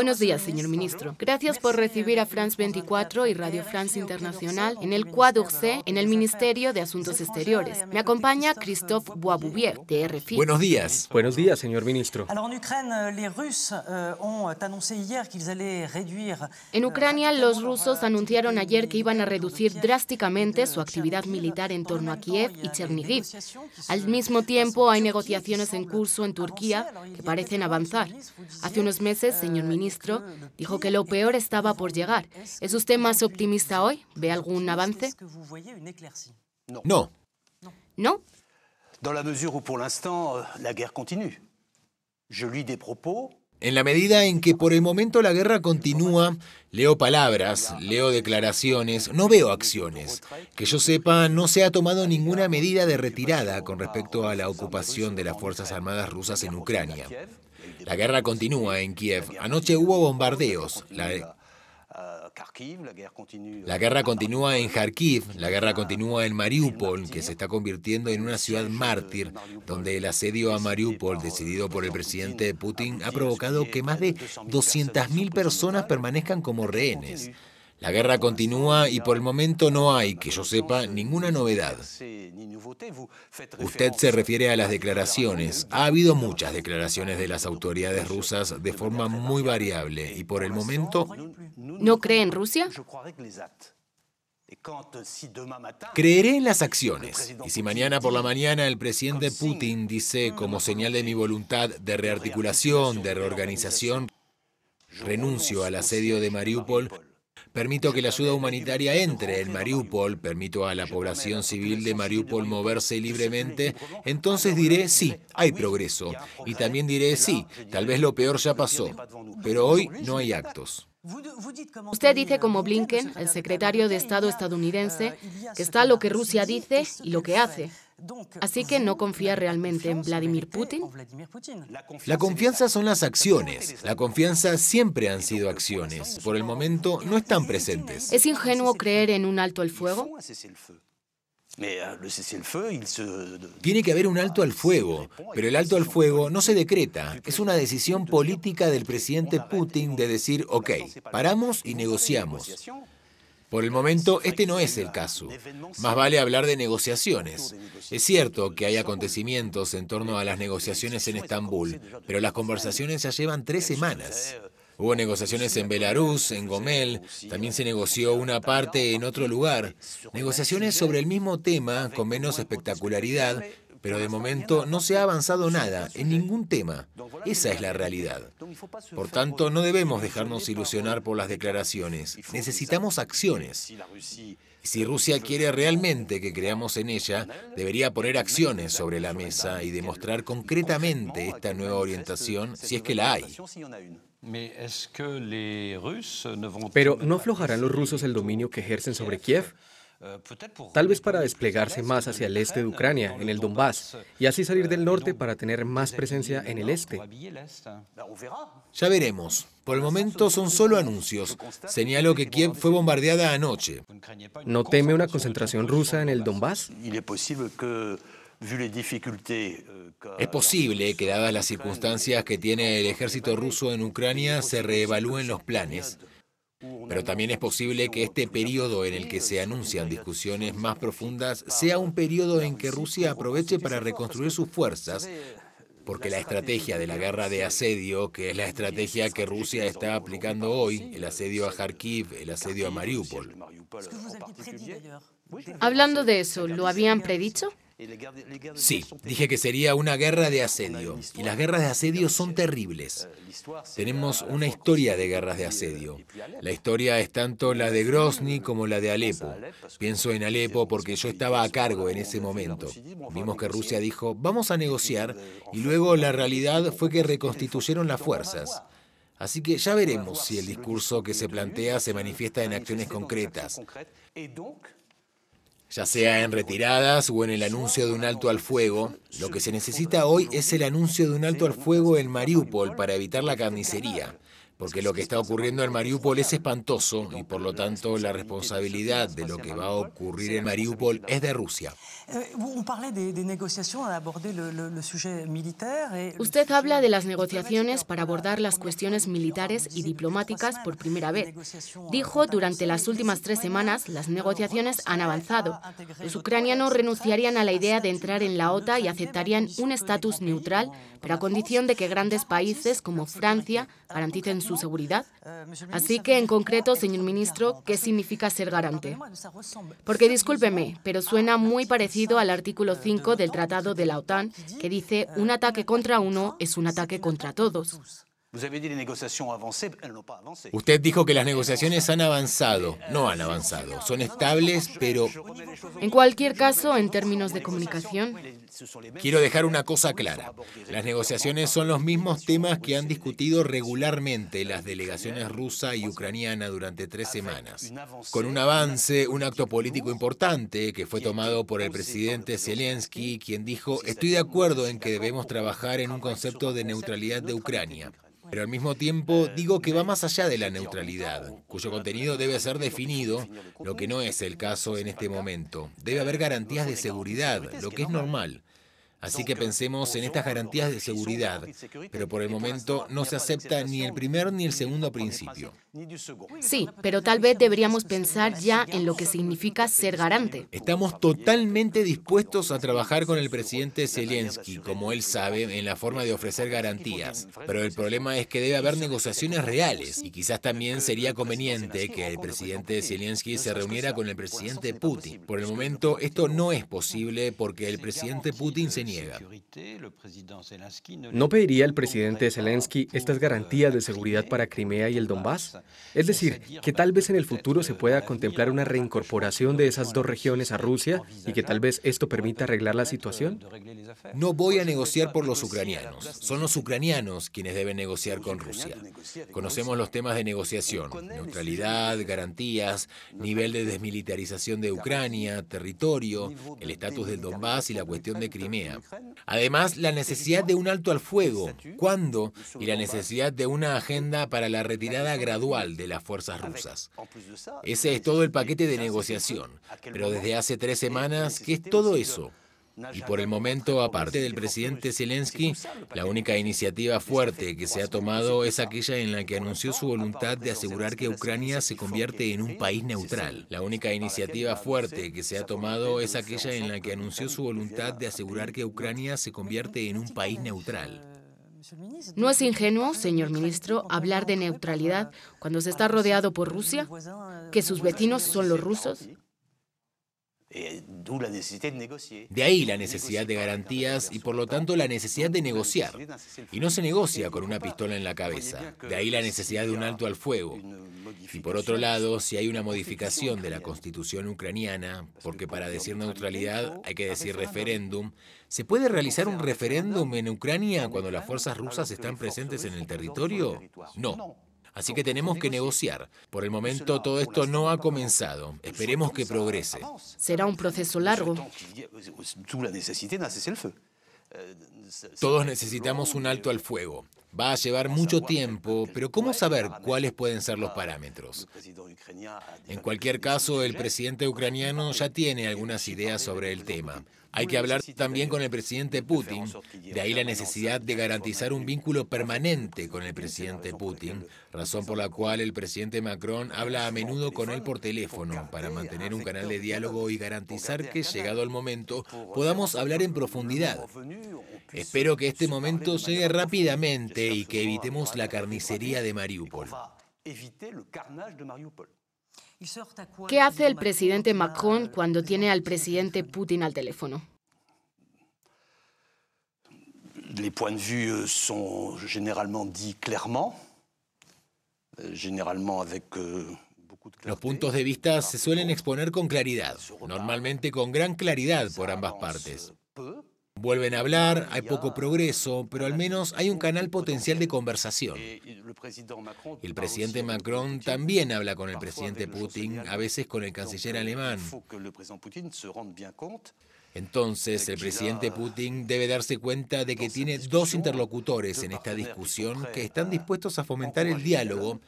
Buenos días, señor ministro. Gracias por recibir a France 24 y Radio France Internacional en el Quad en el Ministerio de Asuntos Exteriores. Me acompaña Christophe Boisbouvier, de RFI. Buenos días. Buenos días, señor ministro. Euh, euh, en Ucrania, los rusos anunciaron ayer que iban a reducir drásticamente su actividad militar en torno a Kiev y Chernihiv. Al mismo tiempo, hay negociaciones en curso en Turquía que parecen avanzar. Hace unos meses, señor ministro, dijo que lo peor estaba por llegar. ¿Es usted más optimista hoy? ¿Ve algún avance? No. ¿No? En la medida en que por el momento la guerra continúa, leo palabras, leo declaraciones, no veo acciones. Que yo sepa, no se ha tomado ninguna medida de retirada con respecto a la ocupación de las Fuerzas Armadas rusas en Ucrania. La guerra continúa en Kiev. Anoche hubo bombardeos. La... guerra continúa en Kharkiv, la guerra continúa en Mariupol, que se está convirtiendo en una ciudad mártir, donde el asedio a Mariupol, decidido por el presidente Putin, ha provocado que más de 200.000 personas permanezcan como rehenes. La guerra continúa y por el momento no hay, que yo sepa, ninguna novedad. Usted se refiere a las declaraciones. Ha habido muchas declaraciones de las autoridades rusas de forma muy variable y por el momento... ¿No cree en Rusia? Creeré en las acciones. Y si mañana por la mañana el presidente Putin dice, como señal de mi voluntad de rearticulación, de reorganización, renuncio al asedio de Mariupol, Permito que la ayuda humanitaria entre en Mariupol, permito a la población civil de Mariupol moverse libremente, entonces diré sí, hay progreso. Y también diré sí, tal vez lo peor ya pasó, pero hoy no hay actos. Usted dice como Blinken, el secretario de Estado estadounidense, que está lo que Rusia dice y lo que hace. Así que no confía realmente en Vladimir Putin. La confianza son las acciones. La confianza siempre han sido acciones. Por el momento no están presentes. ¿Es ingenuo creer en un alto al fuego? Euh, Tiene que haber un alto al fuego, pero el alto al fuego no se decreta. Es una decisión política del presidente Putin de decir, ok, paramos y negociamos. Por el momento, este no es el caso. Más vale hablar de negociaciones. Es cierto que hay acontecimientos en torno a las negociaciones en Estambul, pero las conversaciones ya llevan tres semanas. Hubo negociaciones en Belarus, en Gomel, también se negoció una parte en otro lugar. Negociaciones sobre el mismo tema, con menos espectacularidad, pero de momento no se ha avanzado nada en ningún tema. Esa es la realidad. Por tanto, no debemos dejarnos ilusionar por las declaraciones. Necesitamos acciones. Si Rusia quiere realmente que creamos en ella, debería poner acciones sobre la mesa y demostrar concretamente esta nueva orientación si es que la hay. Pero ¿no aflojarán los rusos el dominio que ejercen sobre Kiev? Eh, tal vez para desplegarse más hacia el este de Ucrania, en el Donbass, y así salir del euh, norte para tener más presencia en el este. Ya veremos. Por el momento son solo anuncios. Señalo que Kiev fue bombardeada anoche. ¿No teme una concentración rusa en el Donbass? Euh, es posible que, dadas las circunstancias que tiene el ejército ruso en Ucrania, se reevalúen los planes. Pero también es posible que este periodo en el que se anuncian discusiones más profundas sea un periodo en que Rusia aproveche para reconstruir sus fuerzas, porque la estrategia de la guerra de asedio, que es la estrategia que Rusia está aplicando hoy, el asedio a Kharkiv, el asedio a Mariupol. Hablando de eso, ¿lo habían predicho? Sí, dije que sería una guerra de asedio. Y las guerras de asedio son terribles. Euh, Tenemos una historia de guerras de euh, asedio. La historia es tanto la de Grozny como la de Alepo. Pienso en Alepo porque yo estaba a cargo en ese momento. Vimos que Rusia dijo, vamos a negociar, euh, y luego la realidad fue que reconstituyeron las fuerzas. Así que ya veremos si el discurso que se plantea se manifiesta en acciones concretas ya sea en retiradas o en el anuncio de un alto al fuego. Lo que se necesita hoy es el anuncio de un alto al fuego en Mariupol para evitar la carnicería porque lo que está ocurriendo en Mariupol es espantoso y por lo tanto la responsabilidad de lo que va a ocurrir en Mariupol es de Rusia. Eh, Usted habla de las negociaciones para abordar las cuestiones militares y diplomáticas por primera vez. Dijo, durante las últimas tres semanas las negociaciones han avanzado. Los ucranianos renunciarían a la idea de entrar en la OTAN y aceptarían un estatus neutral, pero a condición de que grandes países como Francia, garanticen su seguridad. Así que, en concreto, señor ministro, ¿qué significa ser garante? Porque discúlpeme, pero suena muy parecido al artículo 5 del Tratado de la OTAN, que dice un ataque contra uno es un ataque contra todos. Usted dijo que las negociaciones han avanzado, no han avanzado, son estables, pero... En cualquier caso, en términos de comunicación... Quiero dejar una cosa clara. Las negociaciones son los mismos temas que han discutido regularmente las delegaciones rusa y ucraniana durante tres semanas, con un avance, un acto político importante que fue tomado por el presidente Zelensky, quien dijo, estoy de acuerdo en que debemos trabajar en un concepto de neutralidad de Ucrania. Pero al mismo tiempo digo que va más allá de la neutralidad, cuyo contenido debe ser definido, lo que no es el caso en este momento. Debe haber garantías de seguridad, lo que es normal. Así que pensemos en estas garantías de seguridad, pero por el momento no se acepta ni el primer ni el segundo principio. Sí, pero tal vez deberíamos pensar ya en lo que significa ser garante. Estamos totalmente dispuestos a trabajar con el presidente Zelensky, como él sabe, en la forma de ofrecer garantías, pero el problema es que debe haber negociaciones reales y quizás también sería conveniente que el presidente Zelensky se reuniera con el presidente Putin. Por el momento esto este no es posible porque el presidente Putin se ¿No pediría el presidente Zelensky estas garantías de seguridad para Crimea y el Donbass? Es decir, que tal vez en el futuro se pueda contemplar una reincorporación de esas dos regiones a Rusia y que tal vez esto permita arreglar la situación? No voy a negociar por los ucranianos. Son los ucranianos quienes deben negociar con Rusia. Conocemos los temas de negociación, neutralidad, garantías, nivel de desmilitarización de Ucrania, territorio, el estatus del Donbass y la cuestión de Crimea. Además, la necesidad de un alto al fuego, cuándo y la necesidad de una agenda para la retirada gradual de las fuerzas rusas. Ese es todo el paquete de negociación. Pero desde hace tres semanas, ¿qué es todo eso? Y por el momento, aparte del presidente Zelensky, la única iniciativa fuerte que se ha tomado es aquella en la que anunció su voluntad de asegurar que Ucrania se convierte en un país neutral. La única iniciativa fuerte que se ha tomado es aquella en la que anunció su voluntad de asegurar que Ucrania se convierte en un país neutral. ¿No es ingenuo, señor ministro, hablar de neutralidad cuando se está rodeado por Rusia? ¿Que sus vecinos son los rusos? Eh, de ahí la necesidad de garantías y por lo tanto la necesidad de negociar. Y no se negocia con una pistola en la cabeza. De ahí la necesidad de un alto al fuego. Y por otro lado, si hay una modificación de la constitución ucraniana, porque para decir neutralidad hay que decir referéndum, ¿se puede realizar un referéndum en Ucrania cuando las fuerzas rusas están presentes en el territorio? No. Así que tenemos que negociar. Por el momento todo esto no ha comenzado. Esperemos que progrese. Será un proceso largo. Eh, Todos necesitamos un alto al fuego. Va a llevar mucho tiempo, pero ¿cómo saber cuáles pueden ser los parámetros? Eh, en cualquier caso, el presidente ucraniano ya tiene algunas ideas sobre el tema. Hay que hablar también con el presidente Putin, de ahí la necesidad de garantizar un vínculo permanente con el presidente Putin, razón por la cual el presidente Macron habla a menudo con él por teléfono para mantener un canal de diálogo y garantizar que, llegado el momento, podamos hablar en profundidad. Espero que este momento llegue rápidamente y que evitemos la carnicería de Mariupol. ¿Qué hace el presidente Macron cuando tiene al presidente Putin al teléfono? de euh, euh, euh, los puntos de vista se suelen exponer con claridad, normalmente con gran claridad por ambas partes. Vuelven a hablar, hay poco progreso, pero al menos hay un canal potencial de conversación. Eh, el presidente Macron también habla con el presidente Putin, a veces con el canciller euh, alemán. Entonces, el presidente Putin debe darse cuenta de que tiene dos interlocutores en esta discusión que están dispuestos a fomentar el diálogo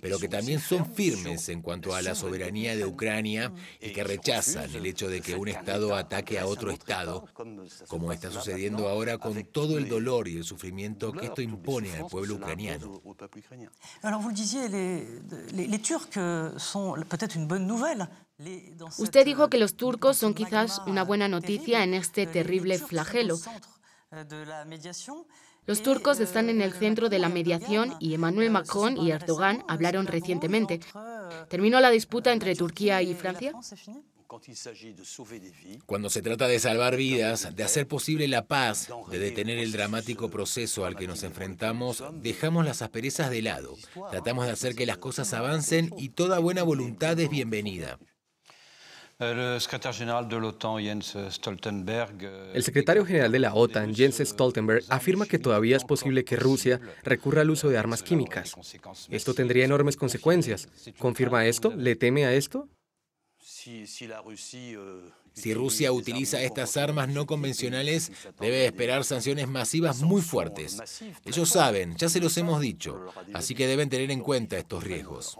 pero que también son firmes en cuanto a la soberanía de Ucrania mm, y que rechazan el hecho de que un Estado ataque a otro Estado, como está sucediendo ahora con todo el dolor y el sufrimiento que esto impone al pueblo ucraniano. Usted dijo euh, que los turcos son quizás una buena noticia en este terrible flagelo. Euh, los turcos están en el centro de la mediación y Emmanuel Macron y Erdogan hablaron recientemente. ¿Terminó la disputa entre Turquía y Francia? Cuando se trata de salvar vidas, de hacer posible la paz, de detener el dramático proceso al que nos enfrentamos, dejamos las asperezas de lado, tratamos de hacer que las cosas avancen y toda buena voluntad es bienvenida. Eh, euh, El secretario general de la OTAN, Jens Stoltenberg, afirma que todavía es posible que Rusia recurra al uso de armas químicas. Esto tendría enormes consecuencias. ¿Confirma esto? ¿Le teme a esto? Si eh, Rusia utiliza estas armas no convencionales, debe esperar sanciones masivas muy fuertes. Ellos saben, ya se los hemos dicho, así que deben tener en cuenta estos riesgos.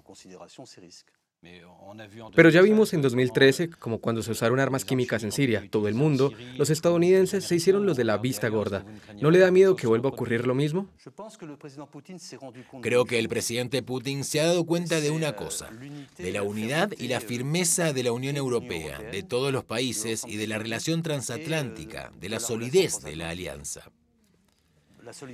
Pero ya vimos en 2013, como cuando se usaron armas químicas en Siria, todo el mundo, los estadounidenses se hicieron los de la vista gorda. ¿No le da miedo que vuelva a ocurrir lo mismo? Creo que el presidente Putin se ha dado cuenta de una cosa, de la unidad y la firmeza de la Unión Europea, de todos los países y de la relación transatlántica, de la solidez de la alianza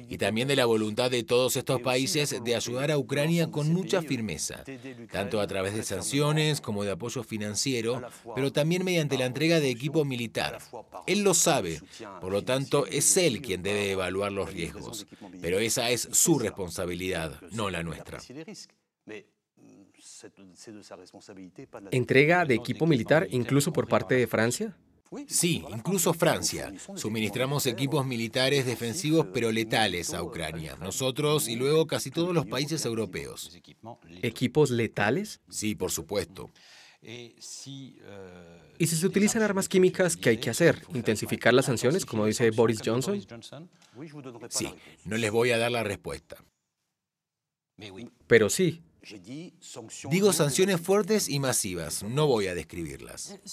y también de la voluntad de todos estos países de ayudar a Ucrania con mucha firmeza, tanto a través de sanciones como de apoyo financiero, pero también mediante la entrega de equipo militar. Él lo sabe, por lo tanto es él quien debe evaluar los riesgos, pero esa es su responsabilidad, no la nuestra. ¿Entrega de equipo militar incluso por parte de Francia? Sí, incluso Francia. Suministramos equipos militares defensivos pero letales a Ucrania. Nosotros y luego casi todos los países europeos. ¿Equipos letales? Sí, por supuesto. Eh, eh, y si se utilizan armas químicas, ¿qué hay que hacer? ¿Intensificar las sanciones, como dice Boris Johnson? Sí, no les voy a dar la respuesta. Pero sí, Digo sanciones fuertes y masivas, no voy a describirlas. Eh, eh,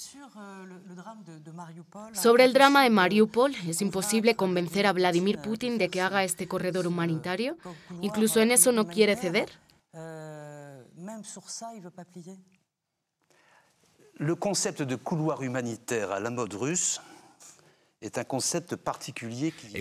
Sobre el drama de Mariupol, es imposible convencer a Vladimir Putin de que haga este corredor humanitario. Incluso en eso no quiere ceder. El eh, concepto de couloir humanitario a la mode rusa el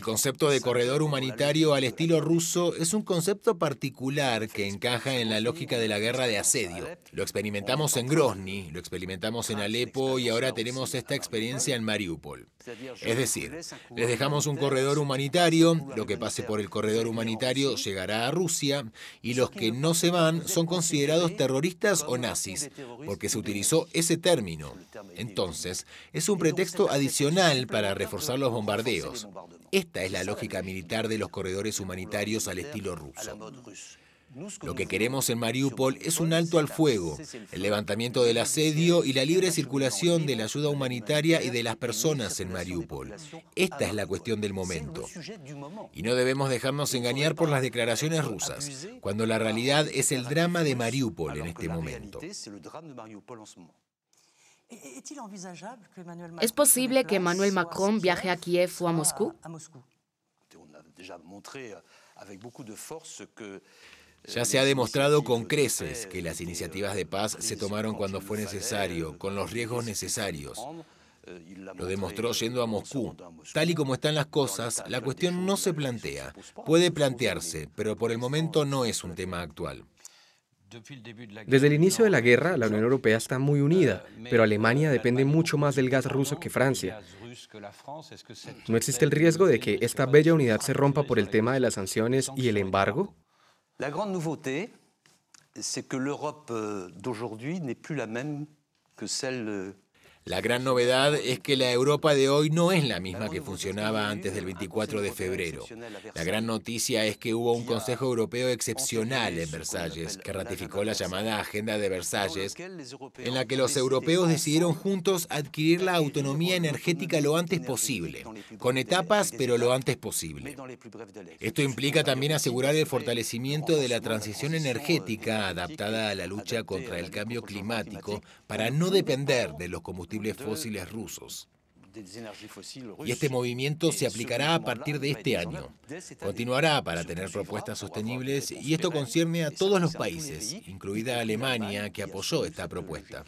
concepto de corredor humanitario al estilo ruso es un concepto particular que encaja en la lógica de la guerra de asedio. Lo experimentamos en Grozny, lo experimentamos en Alepo y ahora tenemos esta experiencia en Mariupol. Es decir, les dejamos un corredor humanitario, lo que pase por el corredor humanitario llegará a Rusia y los que no se van son considerados terroristas o nazis, porque se utilizó ese término. Entonces, es un pretexto adicional para forzar los bombardeos. Esta es la lógica militar de los corredores humanitarios al estilo ruso. Lo que queremos en Mariupol es un alto al fuego, el levantamiento del asedio y la libre circulación de la ayuda humanitaria y de las personas en Mariupol. Esta es la cuestión del momento. Y no debemos dejarnos engañar por las declaraciones rusas, cuando la realidad es el drama de Mariupol en este momento. ¿Es posible que Emmanuel Macron viaje a Kiev o a Moscú? Euh, euh, ya se ha demostrado con creces que las euh, iniciativas de paz se tomaron cuando fue necesario, con los riesgos necesarios. Lo demostró yendo a Moscú. Tal y como están las cosas, la cuestión no se plantea. Puede plantearse, pero por el momento no es un tema actual. Desde el inicio de la guerra, la Unión Europea está muy unida, eh, pero Alemania depende mucho más del gas ruso que Francia. ¿No existe el riesgo de que esta bella unidad se rompa por el tema de las sanciones y el embargo? La gran novedad es que de hoy no es la misma que celle euh, la gran novedad es que la Europa de hoy no es la misma que funcionaba antes del 24 de febrero. La gran noticia es que hubo un Consejo Europeo excepcional en Versalles, que ratificó la llamada Agenda de Versalles, en la que los europeos decidieron juntos adquirir la autonomía energética lo antes posible, con etapas, pero lo antes posible. Esto implica también asegurar el fortalecimiento de la transición energética adaptada a la lucha contra el cambio climático para no depender de los combustibles fósiles rusos. Y este movimiento eh, se aplicará a partir de este año. Continuará para tener propuestas sostenibles y esto concierne a todos los países, incluida Alemania, que apoyó esta propuesta.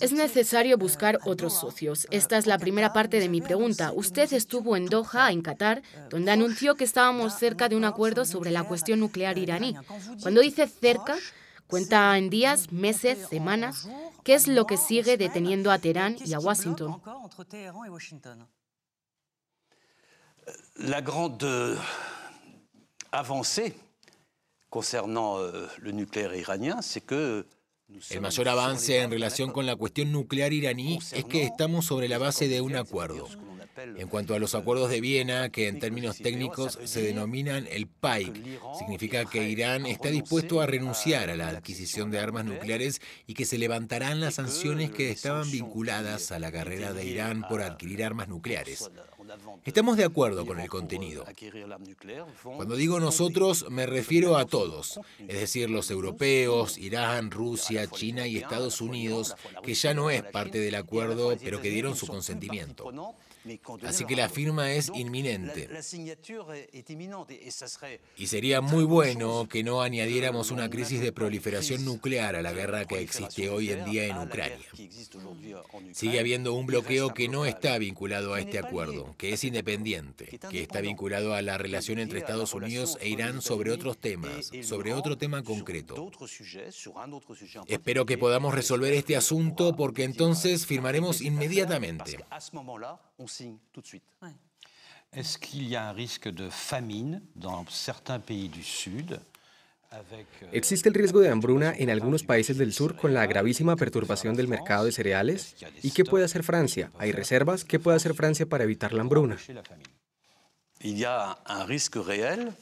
Es necesario euh, buscar otros socios. Euh, esta es la primera parte de mi pregunta. Usted estuvo en Doha, en Qatar, euh, donde anunció que estábamos cerca de un acuerdo sobre la cuestión nuclear iraní. Cuando dice cerca, Cuenta en días, meses, semanas, qué es lo que sigue deteniendo a Teherán y a Washington. La euh, que el mayor avance en relación con la cuestión nuclear iraní es que estamos sobre la base de un acuerdo. En cuanto a los acuerdos de Viena, que en términos técnicos se denominan el PAIC, significa que Irán ah, está dispuesto a renunciar a la ah, adquisición de armas nucleares y que se levantarán las sanciones que estaban vinculadas a la carrera de Irán por adquirir armas nucleares. Estamos de acuerdo con el contenido. Cuando digo nosotros, me refiero a todos, es decir, los europeos, Irán, Rusia, China y Estados Unidos, que ya no es parte del acuerdo, pero que dieron su consentimiento. Así que la firma es inminente. Y sería muy bueno que no añadiéramos una crisis de proliferación nuclear a la guerra que existe hoy en día en Ucrania. Sigue habiendo un bloqueo que no está vinculado a este, este acuerdo, que es independiente, que está vinculado a la relación entre Estados Unidos e Irán sobre otros temas, sobre otro tema concreto. Espero que podamos resolver este asunto porque entonces firmaremos inmediatamente tout de suite. qu'il a un risque de famine dans certains pays du euh, ¿Existe el riesgo de hambruna en algunos países del sur con la gravísima perturbación del mercado de cereales? ¿Y qué puede hacer Francia? ¿Hay reservas? ¿Qué puede hacer Francia para evitar la hambruna? Hay un riesgo real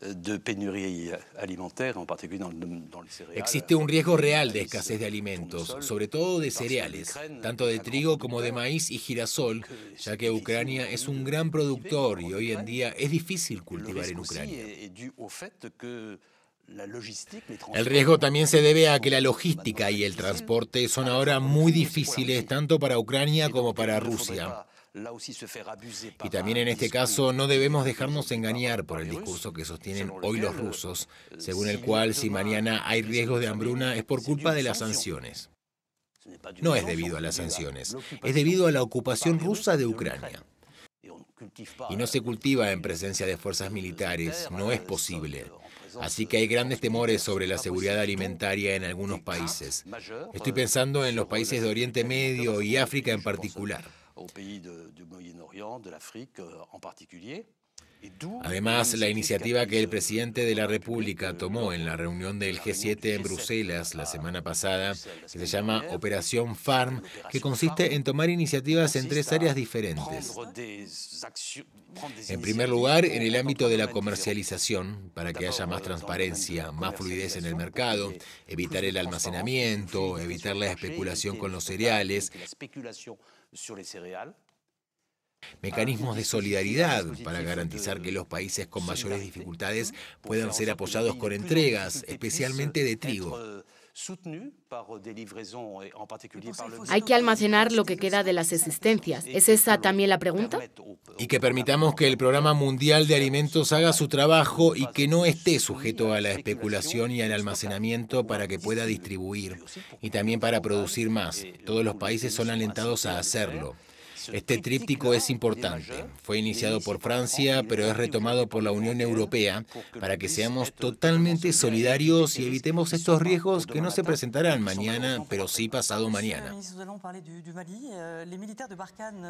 de pénurie alimentaire, en particulier dans, dans les Existe un riesgo real de escasez de alimentos, sobre todo de cereales, tanto de trigo como de maíz y girasol, ya que Ucrania es un gran productor y hoy en día es difícil cultivar en Ucrania. El riesgo también se debe a que la logística y el transporte son ahora muy difíciles tanto para Ucrania como para Rusia. Y también en este caso no debemos dejarnos engañar por el discurso que sostienen hoy los rusos, según el cual si mañana hay riesgos de hambruna es por culpa de las sanciones. No es debido a las sanciones, es debido a la ocupación rusa de Ucrania. Y no se cultiva en presencia de fuerzas militares, no es posible. Así que hay grandes temores sobre la seguridad alimentaria en algunos países. Estoy pensando en los países de Oriente Medio y África en particular. aux pays du Moyen-Orient, de l'Afrique euh, en particulier. Además, la iniciativa que el presidente de la República tomó en la reunión del G7 en Bruselas la semana pasada, se llama Operación Farm, que consiste en tomar iniciativas en tres áreas diferentes. En primer lugar, en el ámbito de la comercialización, para que haya más transparencia, más fluidez en el mercado, evitar el almacenamiento, evitar la especulación con los cereales mecanismos de solidaridad para garantizar que los países con mayores dificultades puedan ser apoyados con entregas, especialmente de trigo. Eh, eh, Hay que almacenar lo que queda de las existencias. ¿Es esa también la pregunta? Y que permitamos que el Programa Mundial de Alimentos haga su trabajo y que no esté sujeto a la especulación y al almacenamiento para que pueda distribuir y también para producir más. Eh, Todos los países son alentados a hacerlo. Este tríptico es importante. Fue iniciado por Francia, pero es retomado por la Unión Europea para que seamos totalmente solidarios y evitemos estos riesgos que no se presentarán mañana, pero sí pasado mañana.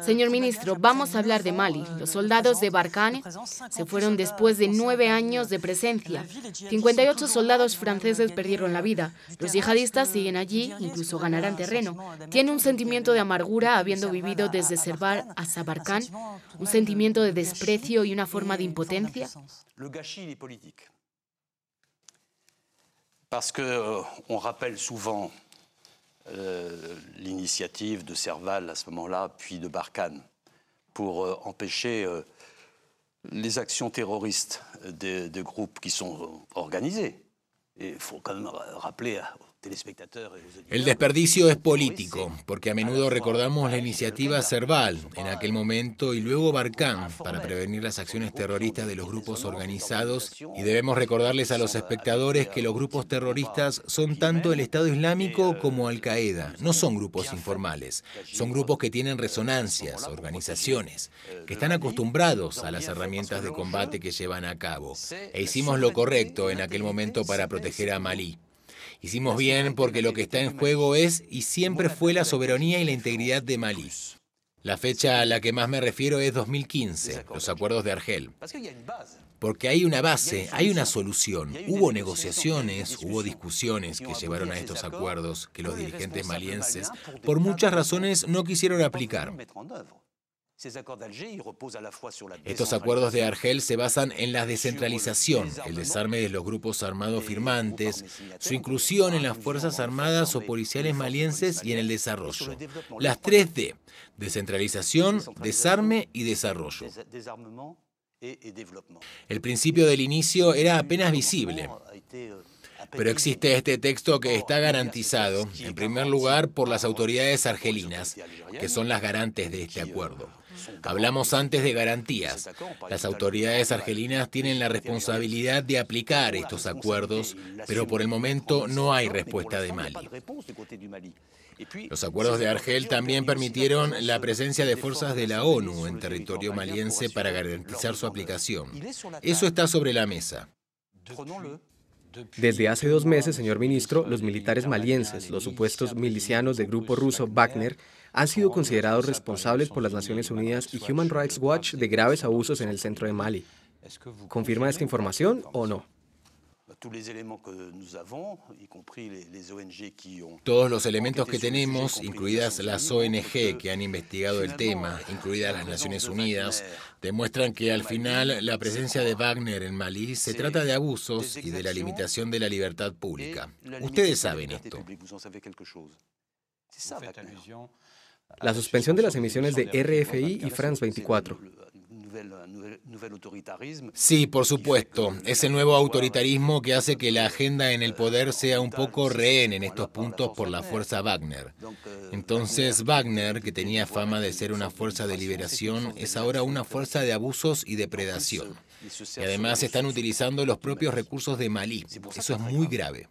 Señor ministro, vamos a hablar de Mali. Eh, los soldados de Barkhane se fueron después de nueve años de presencia. 58 soldados franceses perdieron la vida. Los yihadistas siguen allí, incluso ganarán terreno. Tiene un sentimiento de amargura habiendo vivido desde serval à Sabarkan, un sentiment de desprecio y una forma de impotencia? Parce que Parce euh, on rappelle souvent euh, l'initiative de Serval à ce moment-là, puis de Barkhane, pour euh, empêcher les actions terroristes des, groupes qui sont organisés. Et il faut quand même rappeler El desperdicio es político, porque a menudo recordamos la iniciativa Cerval en aquel momento y luego barcán para prevenir las acciones terroristas de los grupos organizados y debemos recordarles a los espectadores que los grupos terroristas son tanto el Estado Islámico como Al Qaeda, no son grupos informales, son grupos que tienen eh, resonancias, organizaciones, eh, que están acostumbrados a las herramientas de combate que llevan a cabo e hicimos lo correcto en aquel momento para proteger a Malí. Hicimos bien porque lo que está en juego es y siempre fue la soberanía y la integridad de Malí. La fecha a la que más me refiero es 2015, los acuerdos de Argel. Porque hay una base, hay una solución. Hubo negociaciones, hubo discusiones que llevaron a estos acuerdos que los dirigentes malienses, por muchas razones, no quisieron aplicar. Estos acuerdos de Argel se basan en la descentralización, el desarme de los grupos armados firmantes, su inclusión en las Fuerzas Armadas o Policiales malienses y en el desarrollo. Las 3D, descentralización, desarme y desarrollo. El principio del inicio era apenas visible. Pero existe este texto que está garantizado, en primer lugar, por las autoridades argelinas, que son las garantes de este acuerdo. Hablamos antes de garantías. Las autoridades argelinas tienen la responsabilidad de aplicar estos acuerdos, pero por el momento no hay respuesta de Mali. Los acuerdos de Argel también permitieron la presencia de fuerzas de la ONU en territorio maliense para garantizar su aplicación. Eso está sobre la mesa. Desde hace dos meses, señor ministro, los militares malienses, los supuestos milicianos del grupo ruso Wagner, han sido considerados responsables por las Naciones Unidas y Human Rights Watch de graves abusos en el centro de Mali. ¿Confirma esta información o no? Todos los elementos que tenemos, incluidas las ONG que han investigado el tema, incluidas las Naciones Unidas, demuestran que al final la presencia de Wagner en Malí se trata de abusos y de la limitación de la libertad pública. Ustedes saben esto. La suspensión de las emisiones de RFI y France 24, Sí, por supuesto. Ese nuevo autoritarismo que hace que la agenda en el poder euh, sea un poco rehén en estos puntos por la fuerza Wagner. Euh, Entonces Wagner, que tenía fama de ser una fuerza de liberación, es ahora una fuerza de abusos y depredación. Euh, y además están utilizando los propios recursos de Malí. Eso es muy grave.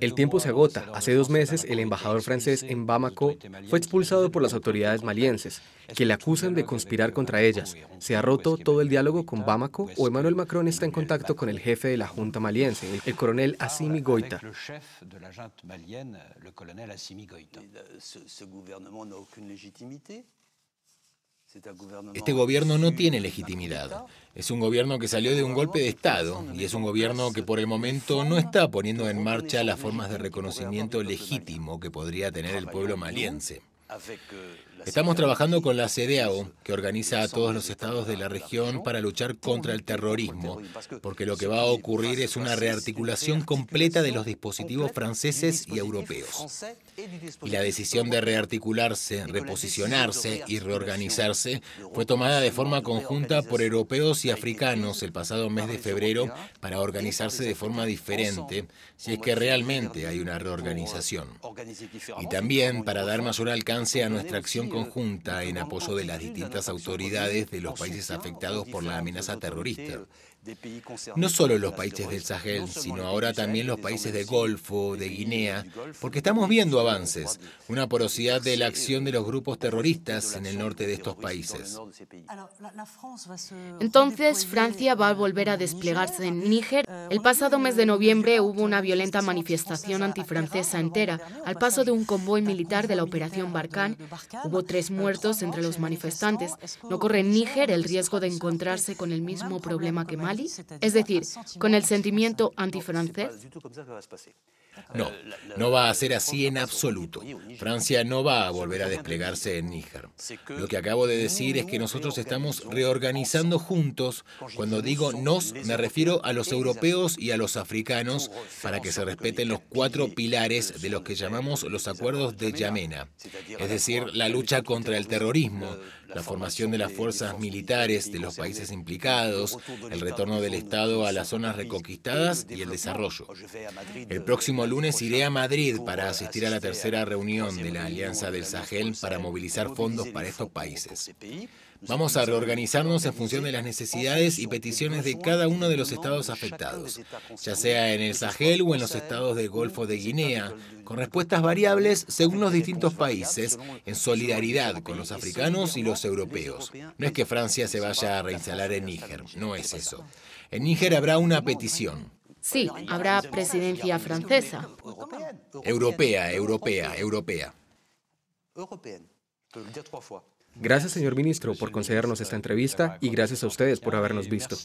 El tiempo se agota. Hace dos meses, el embajador francés en Bamako fue expulsado por las autoridades malienses, que le acusan de conspirar contra ellas. Se ha roto todo el diálogo con Bamako o Emmanuel Macron está en contacto con el jefe de la Junta maliense, el coronel Assimi Goita. Este gobierno no tiene legitimidad. Es un gobierno que salió de un golpe de Estado y es un gobierno que por el momento no está poniendo en marcha las formas de reconocimiento legítimo que podría tener el pueblo maliense. Estamos trabajando con la CDAO, que organiza a todos los estados de la región para luchar contra el terrorismo, porque lo que va a ocurrir es una rearticulación completa de los dispositivos franceses y europeos. Y la decisión de rearticularse, reposicionarse y reorganizarse fue tomada de forma conjunta por europeos y africanos el pasado mes de febrero para organizarse de forma diferente, si es que realmente hay una reorganización. Y también para dar mayor alcance a nuestra acción conjunta en apoyo de las distintas autoridades de los países afectados por la amenaza terrorista. No solo los países del Sahel, sino ahora también los países del Golfo, de Guinea, porque estamos viendo avances, una porosidad de la acción de los grupos terroristas en el norte de estos países. Entonces, Francia va a volver a desplegarse en euh, Níger. El pasado mes de noviembre hubo una violenta manifestación antifrancesa entera al paso de un convoy militar de la Operación Barkhane. Hubo tres muertos entre los manifestantes. No corre en Níger el riesgo de encontrarse con el mismo problema que más es decir, con el sentimiento antifrancés. No, no va a ser así en absoluto. Francia no va a volver a desplegarse en Níger. Lo que acabo de decir es que nosotros estamos reorganizando juntos. Cuando digo nos, me refiero a los europeos y a los africanos para que se respeten los cuatro pilares de los que llamamos los acuerdos de Yamena, es decir, la lucha contra el terrorismo, la formación de las fuerzas militares de los países implicados, el retorno del Estado a las zonas reconquistadas y el desarrollo. El próximo lunes iré a Madrid para asistir a la tercera reunión de la Alianza del Sahel para movilizar fondos para estos países. Vamos a reorganizarnos en función de las necesidades y peticiones de cada uno de los estados afectados, ya sea en el Sahel o en los estados del Golfo de Guinea, con respuestas variables según los distintos países, en solidaridad con los africanos y los europeos. No es que Francia se vaya a reinstalar en Níger, no es eso. En Níger habrá una petición, Sí, habrá presidencia francesa. Europea, europea, europea. Gracias, señor ministro, por concedernos esta entrevista y gracias a ustedes por habernos visto.